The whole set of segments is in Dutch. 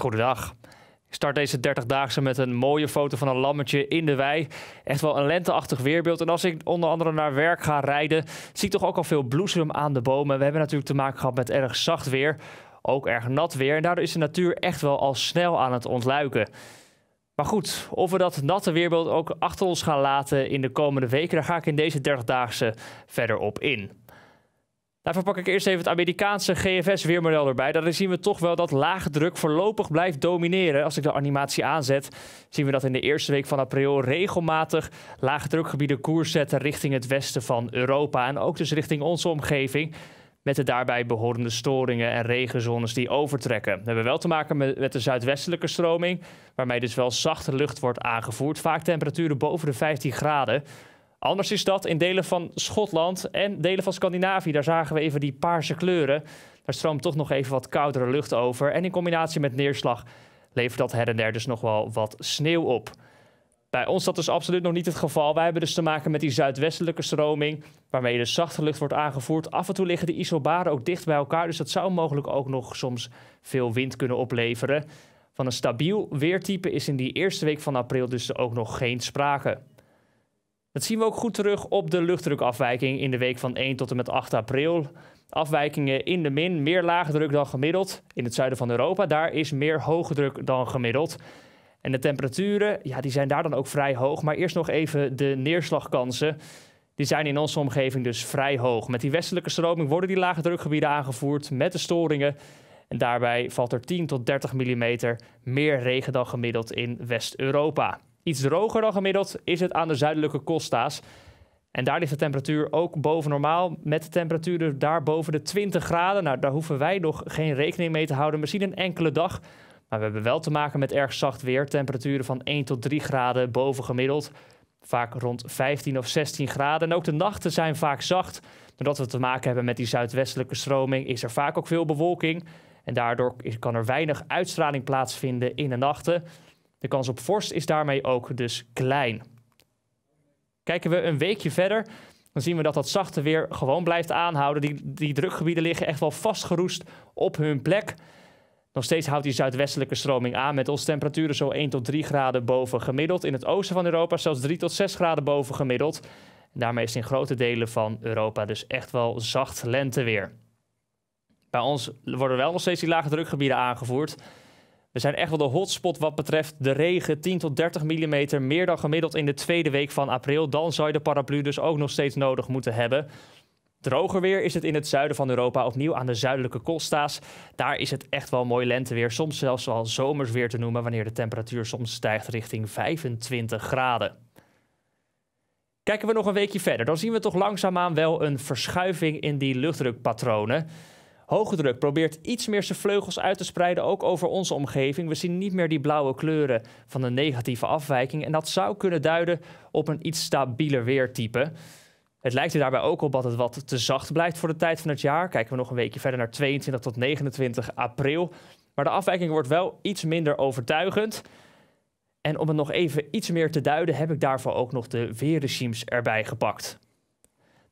Goedendag. Ik start deze 30-daagse met een mooie foto van een lammetje in de wei. Echt wel een lenteachtig weerbeeld. En als ik onder andere naar werk ga rijden, zie ik toch ook al veel bloesem aan de bomen. We hebben natuurlijk te maken gehad met erg zacht weer, ook erg nat weer. En daardoor is de natuur echt wel al snel aan het ontluiken. Maar goed, of we dat natte weerbeeld ook achter ons gaan laten in de komende weken, daar ga ik in deze 30-daagse verder op in. Daarvoor pak ik eerst even het Amerikaanse GFS-weermodel erbij. Daar zien we toch wel dat lage druk voorlopig blijft domineren. Als ik de animatie aanzet, zien we dat in de eerste week van april regelmatig lage drukgebieden koers zetten richting het westen van Europa. En ook dus richting onze omgeving met de daarbij behorende storingen en regenzones die overtrekken. We hebben wel te maken met, de zuidwestelijke stroming, waarmee dus wel zachte lucht wordt aangevoerd, vaak temperaturen boven de 15 graden. Anders is dat in delen van Schotland en delen van Scandinavië. Daar zagen we even die paarse kleuren. Daar stroomt toch nog even wat koudere lucht over. En in combinatie met neerslag levert dat her en der dus nog wel wat sneeuw op. Bij ons dat is absoluut nog niet het geval. Wij hebben dus te maken met die zuidwestelijke stroming, waarmee de zachte lucht wordt aangevoerd. Af en toe liggen de isobaren ook dicht bij elkaar, dus dat zou mogelijk ook nog soms veel wind kunnen opleveren. Van een stabiel weertype is in die eerste week van april dus ook nog geen sprake. Dat zien we ook goed terug op de luchtdrukafwijking in de week van 1 tot en met 8 april. Afwijkingen in de min, meer lage druk dan gemiddeld. In het zuiden van Europa, daar is meer hoge druk dan gemiddeld. En de temperaturen, ja, die zijn daar dan ook vrij hoog. Maar eerst nog even de neerslagkansen. Die zijn in onze omgeving dus vrij hoog. Met die westelijke stroming worden die lage drukgebieden aangevoerd met de storingen. En daarbij valt er 10 tot 30 mm meer regen dan gemiddeld in West-Europa. Iets droger dan gemiddeld is het aan de zuidelijke Costa's. En daar ligt de temperatuur ook boven normaal. Met temperaturen daar boven de 20 graden. Nou, daar hoeven wij nog geen rekening mee te houden. Misschien een enkele dag. Maar we hebben wel te maken met erg zacht weer. Temperaturen van 1 tot 3 graden boven gemiddeld. Vaak rond 15 of 16 graden. En ook de nachten zijn vaak zacht. Doordat we te maken hebben met die zuidwestelijke stroming, is er vaak ook veel bewolking. En daardoor kan er weinig uitstraling plaatsvinden in de nachten. De kans op vorst is daarmee ook dus klein. Kijken we een weekje verder, dan zien we dat dat zachte weer gewoon blijft aanhouden. Die, die drukgebieden liggen echt wel vastgeroest op hun plek. Nog steeds houdt die zuidwestelijke stroming aan met ons temperaturen zo 1 tot 3 graden boven gemiddeld. In het oosten van Europa zelfs 3 tot 6 graden boven gemiddeld. En daarmee is in grote delen van Europa dus echt wel zacht lenteweer. Bij ons worden wel nog steeds die lage drukgebieden aangevoerd. We zijn echt wel de hotspot wat betreft de regen. 10 tot 30 mm meer dan gemiddeld in de tweede week van april. Dan zou je de paraplu dus ook nog steeds nodig moeten hebben. Droger weer is het in het zuiden van Europa, opnieuw aan de zuidelijke costa's. Daar is het echt wel mooi lenteweer, soms zelfs wel zomersweer te noemen, wanneer de temperatuur soms stijgt richting 25 graden. Kijken we nog een weekje verder, dan zien we toch langzaamaan wel een verschuiving in die luchtdrukpatronen. Hoge druk probeert iets meer zijn vleugels uit te spreiden, ook over onze omgeving. We zien niet meer die blauwe kleuren van de negatieve afwijking. En dat zou kunnen duiden op een iets stabieler weertype. Het lijkt er daarbij ook op dat het wat te zacht blijft voor de tijd van het jaar. Kijken we nog een weekje verder naar 22 tot 29 april. Maar de afwijking wordt wel iets minder overtuigend. En om het nog even iets meer te duiden, heb ik daarvoor ook nog de weerregimes erbij gepakt.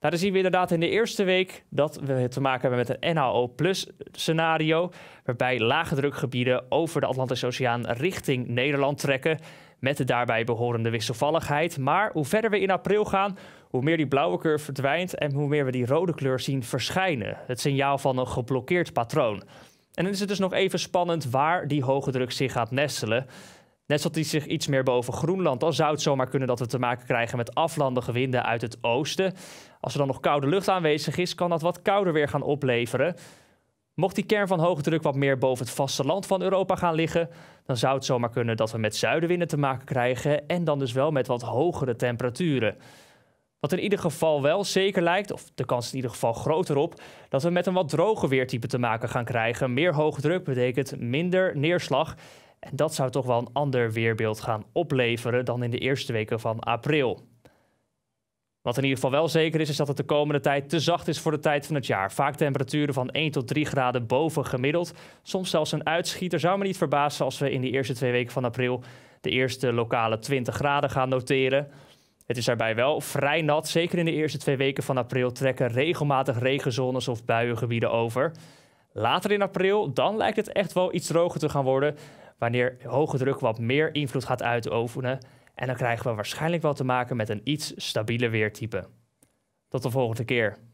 Dan zien we inderdaad in de eerste week dat we te maken hebben met een NHO plus scenario, waarbij lage drukgebieden over de Atlantische Oceaan richting Nederland trekken met de daarbij behorende wisselvalligheid. Maar hoe verder we in april gaan, hoe meer die blauwe curve verdwijnt en hoe meer we die rode kleur zien verschijnen. Het signaal van een geblokkeerd patroon. En dan is het dus nog even spannend waar die hoge druk zich gaat nestelen. Net zat die zich iets meer boven Groenland. Dan zou het zomaar kunnen dat we te maken krijgen met aflandige winden uit het oosten. Als er dan nog koude lucht aanwezig is, kan dat wat kouder weer gaan opleveren. Mocht die kern van hoge druk wat meer boven het vasteland van Europa gaan liggen, dan zou het zomaar kunnen dat we met zuidenwinden te maken krijgen en dan dus wel met wat hogere temperaturen. Wat in ieder geval wel zeker lijkt, of de kans in ieder geval groter op, dat we met een wat droger weertype te maken gaan krijgen. Meer hoge druk betekent minder neerslag en dat zou toch wel een ander weerbeeld gaan opleveren dan in de eerste weken van april. Wat in ieder geval wel zeker is, is dat het de komende tijd te zacht is voor de tijd van het jaar. Vaak temperaturen van 1 tot 3 graden boven gemiddeld. Soms zelfs een uitschieter. Zou me niet verbazen als we in de eerste twee weken van april de eerste lokale 20 graden gaan noteren. Het is daarbij wel vrij nat. Zeker in de eerste twee weken van april trekken regelmatig regenzones of buiengebieden over. Later in april, dan lijkt het echt wel iets droger te gaan worden wanneer hoge druk wat meer invloed gaat uitoefenen en dan krijgen we waarschijnlijk wel te maken met een iets stabieler weertype. Tot de volgende keer.